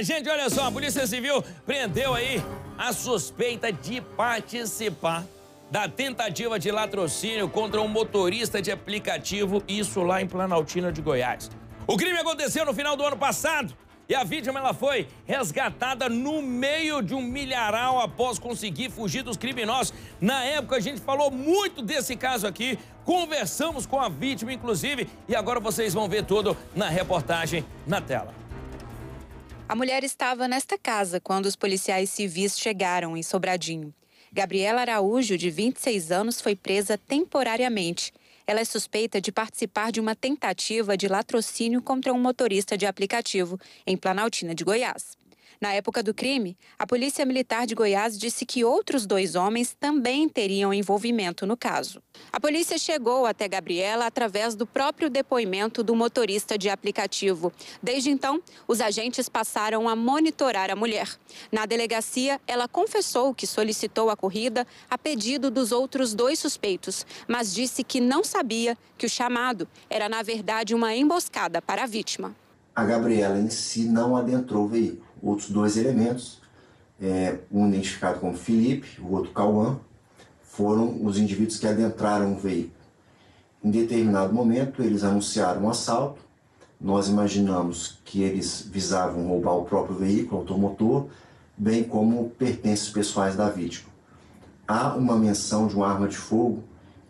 Gente, olha só, a Polícia Civil prendeu aí a suspeita de participar da tentativa de latrocínio contra um motorista de aplicativo, isso lá em Planaltina de Goiás. O crime aconteceu no final do ano passado e a vítima ela foi resgatada no meio de um milharal após conseguir fugir dos criminosos. Na época a gente falou muito desse caso aqui, conversamos com a vítima inclusive e agora vocês vão ver tudo na reportagem na tela. A mulher estava nesta casa quando os policiais civis chegaram em Sobradinho. Gabriela Araújo, de 26 anos, foi presa temporariamente. Ela é suspeita de participar de uma tentativa de latrocínio contra um motorista de aplicativo em Planaltina de Goiás. Na época do crime, a Polícia Militar de Goiás disse que outros dois homens também teriam envolvimento no caso. A polícia chegou até Gabriela através do próprio depoimento do motorista de aplicativo. Desde então, os agentes passaram a monitorar a mulher. Na delegacia, ela confessou que solicitou a corrida a pedido dos outros dois suspeitos, mas disse que não sabia que o chamado era, na verdade, uma emboscada para a vítima. A Gabriela em si não adentrou o veículo outros dois elementos, é, um identificado como Felipe, o outro Cauã, foram os indivíduos que adentraram o veículo. Em determinado momento, eles anunciaram um assalto. Nós imaginamos que eles visavam roubar o próprio veículo, automotor, bem como pertences pessoais da vítima. Há uma menção de uma arma de fogo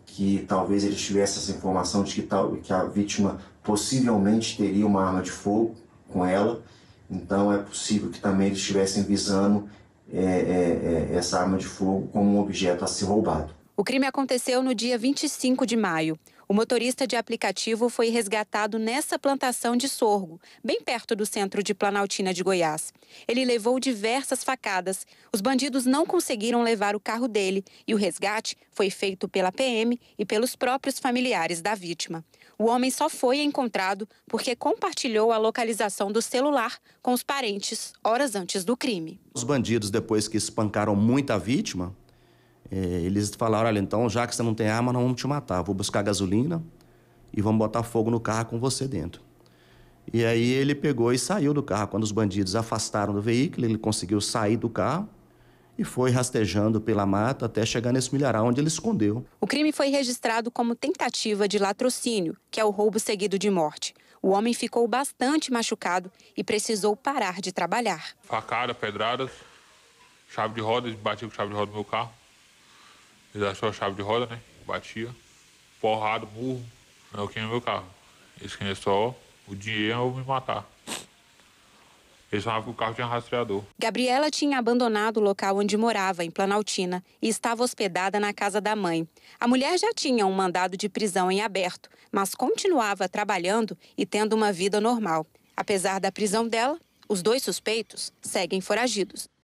que talvez eles tivessem essa informação de que, tal, que a vítima possivelmente teria uma arma de fogo com ela então é possível que também eles estivessem visando é, é, é, essa arma de fogo como um objeto a ser roubado. O crime aconteceu no dia 25 de maio. O motorista de aplicativo foi resgatado nessa plantação de sorgo, bem perto do centro de Planaltina de Goiás. Ele levou diversas facadas. Os bandidos não conseguiram levar o carro dele e o resgate foi feito pela PM e pelos próprios familiares da vítima. O homem só foi encontrado porque compartilhou a localização do celular com os parentes horas antes do crime. Os bandidos, depois que espancaram muito a vítima, é, eles falaram: olha, então já que você não tem arma, não vamos te matar. Vou buscar gasolina e vamos botar fogo no carro com você dentro. E aí ele pegou e saiu do carro. Quando os bandidos afastaram do veículo, ele conseguiu sair do carro e foi rastejando pela mata até chegar nesse milharal onde ele escondeu. O crime foi registrado como tentativa de latrocínio, que é o roubo seguido de morte. O homem ficou bastante machucado e precisou parar de trabalhar. Facada, pedradas, chave de roda, bati com chave de roda no meu carro. Eles achou a chave de roda, né? Batia. Porrado, burro. Eu é queimei é meu carro. Eles queriam é só o dinheiro eu me matar. Eles falavam que o carro tinha rastreador. Gabriela tinha abandonado o local onde morava, em Planaltina, e estava hospedada na casa da mãe. A mulher já tinha um mandado de prisão em aberto, mas continuava trabalhando e tendo uma vida normal. Apesar da prisão dela, os dois suspeitos seguem foragidos.